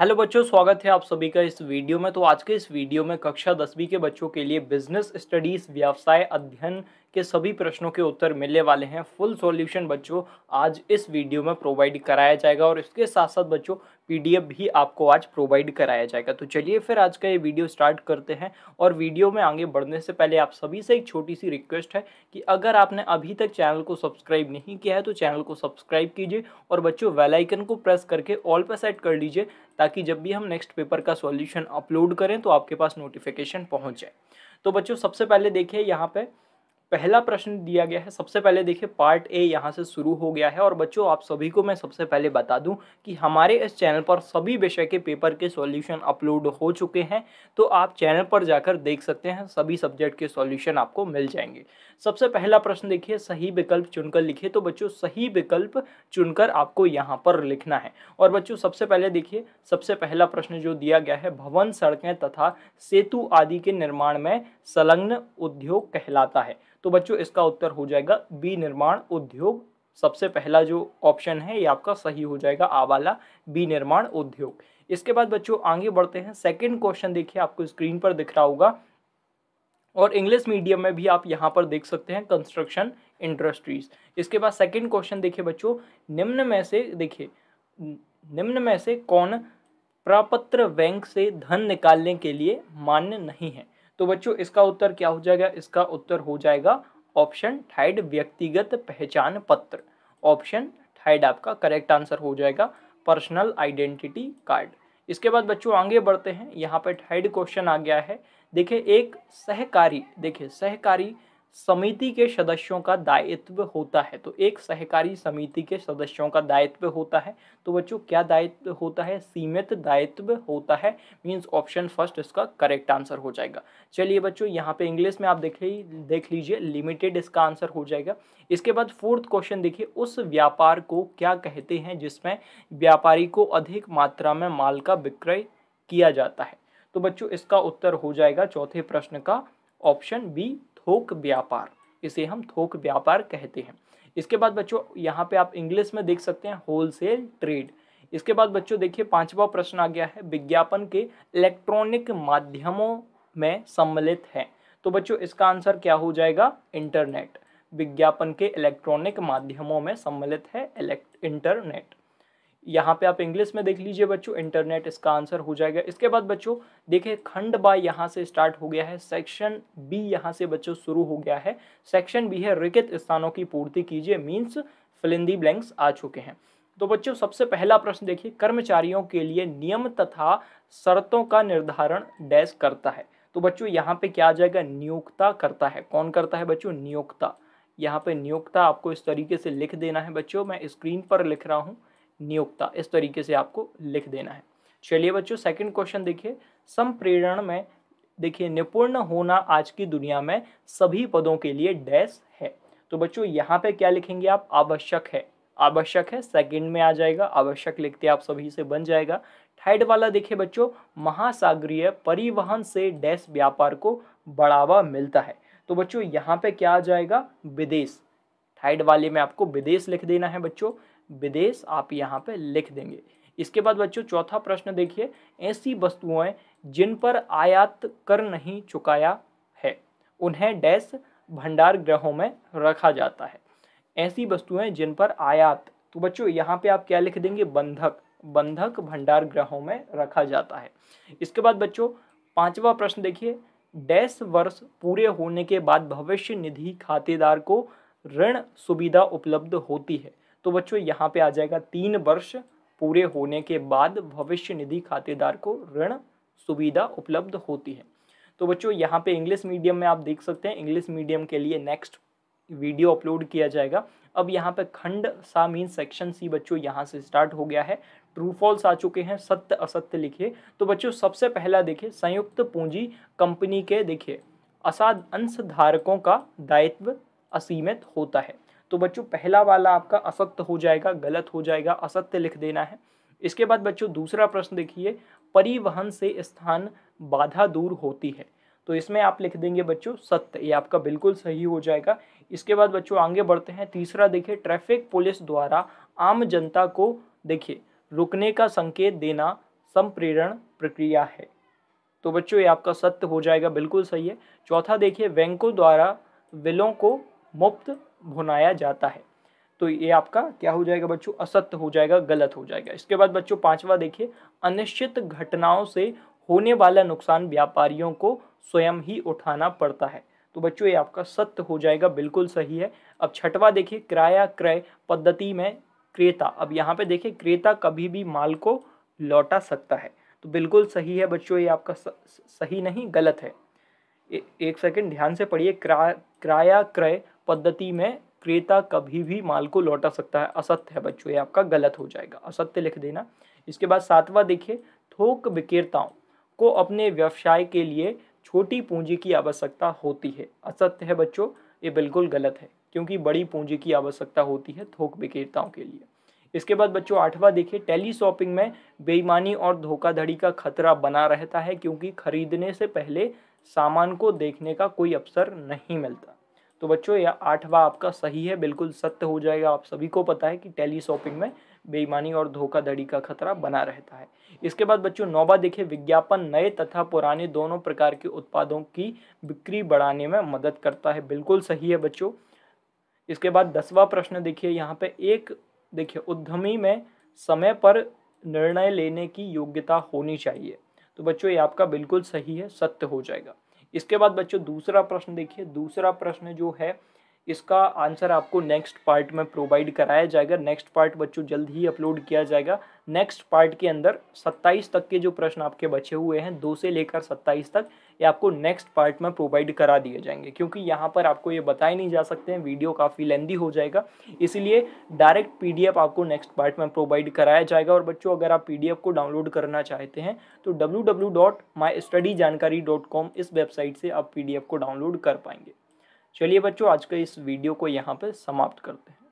hello बच्चों स्वागत है आप सभी का इस वीडियो में तो आज के इस वीडियो में कक्षा दसवीं के बच्चों के लिए बिजनेस स्टडीज व्यवसाय अध्ययन के सभी प्रश्नों के उत्तर मिलने वाले हैं फुल सॉल्यूशन बच्चों आज इस वीडियो में प्रोवाइड कराया जाएगा और इसके साथ साथ बच्चों पीडीएफ भी आपको आज प्रोवाइड कराया जाएगा तो चलिए फिर आज का ये वीडियो स्टार्ट करते हैं और वीडियो में आगे बढ़ने से पहले आप सभी से एक छोटी सी रिक्वेस्ट है कि अगर आपने अभी तक चैनल को सब्सक्राइब नहीं किया है तो चैनल को सब्सक्राइब कीजिए और बच्चों वेलाइकन को प्रेस करके ऑल पर सेट कर लीजिए ताकि जब भी हम नेक्स्ट पेपर का सॉल्यूशन अपलोड करें तो आपके पास नोटिफिकेशन पहुंच जाए तो बच्चों सबसे पहले देखिए यहाँ पर पहला प्रश्न दिया गया है सबसे पहले देखिए पार्ट ए यहाँ से शुरू हो गया है और बच्चों आप सभी को मैं सबसे पहले बता दूं कि हमारे इस चैनल पर सभी विषय के पेपर के सॉल्यूशन अपलोड हो चुके हैं तो आप चैनल पर जाकर देख सकते हैं सभी सब्जेक्ट के सॉल्यूशन आपको मिल जाएंगे सबसे पहला प्रश्न देखिए सही विकल्प चुनकर लिखिए तो बच्चों सही विकल्प चुनकर आपको यहाँ पर लिखना है और बच्चों सबसे पहले देखिए सबसे पहला प्रश्न जो दिया गया है भवन सड़कें तथा सेतु आदि के निर्माण में संलग्न उद्योग कहलाता है तो बच्चों इसका उत्तर हो जाएगा बी निर्माण उद्योग सबसे पहला जो ऑप्शन है ये आपका सही हो जाएगा आ वाला बी निर्माण उद्योग इसके बाद बच्चों आगे बढ़ते हैं सेकंड क्वेश्चन देखिए आपको स्क्रीन पर दिख रहा होगा और इंग्लिश मीडियम में भी आप यहाँ पर देख सकते हैं कंस्ट्रक्शन इंडस्ट्रीज इसके बाद सेकंड क्वेश्चन देखिए बच्चों निम्न में से देखिए निम्न में से कौन प्रपत्र बैंक से धन निकालने के लिए मान्य नहीं है तो बच्चों इसका उत्तर क्या हो जाएगा इसका उत्तर हो जाएगा ऑप्शन थाइड व्यक्तिगत पहचान पत्र ऑप्शन थाइड आपका करेक्ट आंसर हो जाएगा पर्सनल आइडेंटिटी कार्ड इसके बाद बच्चों आगे बढ़ते हैं यहाँ पर थर्ड क्वेश्चन आ गया है देखिए एक सहकारी देखिए सहकारी समिति के सदस्यों का दायित्व होता है तो एक सहकारी समिति के सदस्यों का दायित्व होता है तो बच्चों क्या दायित्व होता है सीमित दायित्व होता है मींस ऑप्शन फर्स्ट इसका करेक्ट आंसर हो जाएगा चलिए बच्चों यहाँ पे इंग्लिश में आप देख ली देख लीजिए लिमिटेड इसका आंसर हो जाएगा इसके बाद फोर्थ क्वेश्चन देखिए उस व्यापार को क्या कहते हैं जिसमें व्यापारी को अधिक मात्रा में माल का विक्रय किया जाता है तो बच्चों इसका उत्तर हो जाएगा चौथे प्रश्न का ऑप्शन बी थोक व्यापार इसे हम थोक व्यापार कहते हैं इसके बाद बच्चों यहाँ पे आप इंग्लिश में देख सकते हैं होलसेल ट्रेड इसके बाद बच्चों देखिए पांचवा प्रश्न आ गया है विज्ञापन के तो इलेक्ट्रॉनिक माध्यमों में सम्मिलित है तो बच्चों इसका आंसर क्या हो जाएगा इंटरनेट विज्ञापन के इलेक्ट्रॉनिक माध्यमों में सम्मिलित है इंटरनेट यहाँ पे आप इंग्लिश में देख लीजिए बच्चों इंटरनेट इसका आंसर हो जाएगा इसके बाद बच्चों देखिए खंड बाय यहाँ से स्टार्ट हो गया है सेक्शन बी यहाँ से बच्चों शुरू हो गया है सेक्शन बी है रिकित स्थानों की पूर्ति कीजिए मीन्स फिलिंदी ब्लैंक्स आ चुके हैं तो बच्चों सबसे पहला प्रश्न देखिए कर्मचारियों के लिए नियम तथा शर्तों का निर्धारण डैश करता है तो बच्चों यहाँ पे क्या आ जाएगा नियोक्ता करता है कौन करता है बच्चों नियोक्ता यहाँ पे नियोक्ता आपको इस तरीके से लिख देना है बच्चों मैं स्क्रीन पर लिख रहा हूँ नियोक्ता इस तरीके से आपको लिख देना है चलिए बच्चों सेकंड क्वेश्चन देखिए संप्रेरण में देखिए निपुण होना आज की दुनिया में सभी पदों के लिए डैश है तो बच्चों यहाँ पे क्या लिखेंगे आप आवश्यक है आवश्यक है सेकंड में आ जाएगा आवश्यक लिखते आप सभी से बन जाएगा थर्ड वाला देखिए बच्चों महासागरीय परिवहन से डैश व्यापार को बढ़ावा मिलता है तो बच्चों यहाँ पे क्या आ जाएगा विदेश थर्ड वाले में आपको विदेश लिख देना है बच्चों विदेश आप यहाँ पे लिख देंगे इसके बाद बच्चों चौथा प्रश्न देखिए ऐसी वस्तुएं जिन पर आयात कर नहीं चुकाया है उन्हें डैश भंडार ग्रहों में रखा जाता है ऐसी वस्तुएं जिन पर आयात तो बच्चों यहाँ पे आप क्या लिख देंगे बंधक बंधक भंडार ग्रहों में रखा जाता है इसके बाद बच्चों पांचवा प्रश्न देखिए डैश वर्ष पूरे होने के बाद भविष्य निधि खातेदार को ऋण सुविधा उपलब्ध होती है तो बच्चों यहाँ पे आ जाएगा तीन वर्ष पूरे होने के बाद भविष्य निधि खातेदार को ऋण सुविधा उपलब्ध होती है तो बच्चों यहाँ पे इंग्लिश मीडियम में आप देख सकते हैं इंग्लिश मीडियम के लिए नेक्स्ट वीडियो अपलोड किया जाएगा अब यहाँ पे खंड सा मीन सेक्शन सी बच्चों यहाँ से स्टार्ट हो गया है ट्रू फॉल्स आ चुके हैं सत्य असत्य लिखे तो बच्चों सबसे पहला देखिए संयुक्त पूंजी कंपनी के देखिए असाध अंशधारकों का दायित्व असीमित होता है तो बच्चों पहला वाला आपका असत्य हो जाएगा गलत हो जाएगा असत्य लिख देना है इसके बाद बच्चों दूसरा प्रश्न देखिए परिवहन से स्थान बाधा दूर होती है तो इसमें आप लिख देंगे बच्चों सत्य ये आपका बिल्कुल सही हो जाएगा इसके बाद बच्चों आगे बढ़ते हैं तीसरा देखिए ट्रैफिक पुलिस द्वारा आम जनता को देखिए रुकने का संकेत देना संप्रेरण प्रक्रिया है तो बच्चों ये आपका सत्य हो जाएगा बिल्कुल सही है चौथा देखिए बैंकों द्वारा बिलों को मुफ्त भुनाया जाता है तो ये आपका क्या हो जाएगा बच्चों असत्य हो जाएगा गलत हो जाएगा इसके बाद बच्चों पांचवा देखिए अनिश्चित घटनाओं से होने वाला नुकसान व्यापारियों को स्वयं ही उठाना पड़ता है तो बच्चों ये आपका सत्य हो जाएगा बिल्कुल सही है अब छठवा देखिए किराया क्रय पद्धति में क्रेता अब यहाँ पे देखिए क्रेता कभी भी माल को लौटा सकता है तो बिल्कुल सही है बच्चों ये आपका सही नहीं गलत है ए, एक सेकंड ध्यान से पढ़िए किराया क्रय पद्धति में क्रेता कभी भी माल को लौटा सकता है असत्य है बच्चों ये आपका गलत हो जाएगा असत्य लिख देना इसके बाद सातवां देखिए थोक विक्रेताओं को अपने व्यवसाय के लिए छोटी पूंजी की आवश्यकता होती है असत्य है बच्चों ये बिल्कुल गलत है क्योंकि बड़ी पूंजी की आवश्यकता होती है थोक विक्रेताओं के लिए इसके बाद बच्चों आठवां देखिए टेली शॉपिंग में बेईमानी और धोखाधड़ी का खतरा बना रहता है क्योंकि खरीदने से पहले सामान को देखने का कोई अवसर नहीं मिलता तो बच्चों यह आठवां आपका सही है बिल्कुल सत्य हो जाएगा आप सभी को पता है कि टेली शॉपिंग में बेईमानी और धोखाधड़ी का खतरा बना रहता है इसके बाद बच्चों नौवा देखिए विज्ञापन नए तथा पुराने दोनों प्रकार के उत्पादों की बिक्री बढ़ाने में मदद करता है बिल्कुल सही है बच्चों इसके बाद दसवा प्रश्न देखिए यहाँ पे एक देखिए उद्यमी में समय पर निर्णय लेने की योग्यता होनी चाहिए तो बच्चों ये आपका बिल्कुल सही है सत्य हो जाएगा इसके बाद बच्चों दूसरा प्रश्न देखिए दूसरा प्रश्न जो है इसका आंसर आपको नेक्स्ट पार्ट में प्रोवाइड कराया जाएगा नेक्स्ट पार्ट बच्चों जल्द ही अपलोड किया जाएगा नेक्स्ट पार्ट के अंदर 27 तक के जो प्रश्न आपके बचे हुए हैं दो से लेकर 27 तक ये आपको नेक्स्ट पार्ट में प्रोवाइड करा दिए जाएंगे क्योंकि यहाँ पर आपको ये बताए नहीं जा सकते हैं वीडियो काफ़ी लेंदी हो जाएगा इसीलिए डायरेक्ट पीडीएफ आपको नेक्स्ट पार्ट में प्रोवाइड कराया जाएगा और बच्चों अगर आप पीडीएफ को डाउनलोड करना चाहते हैं तो डब्ल्यू इस वेबसाइट से आप पी को डाउनलोड कर पाएंगे चलिए बच्चों आज के इस वीडियो को यहाँ पर समाप्त करते हैं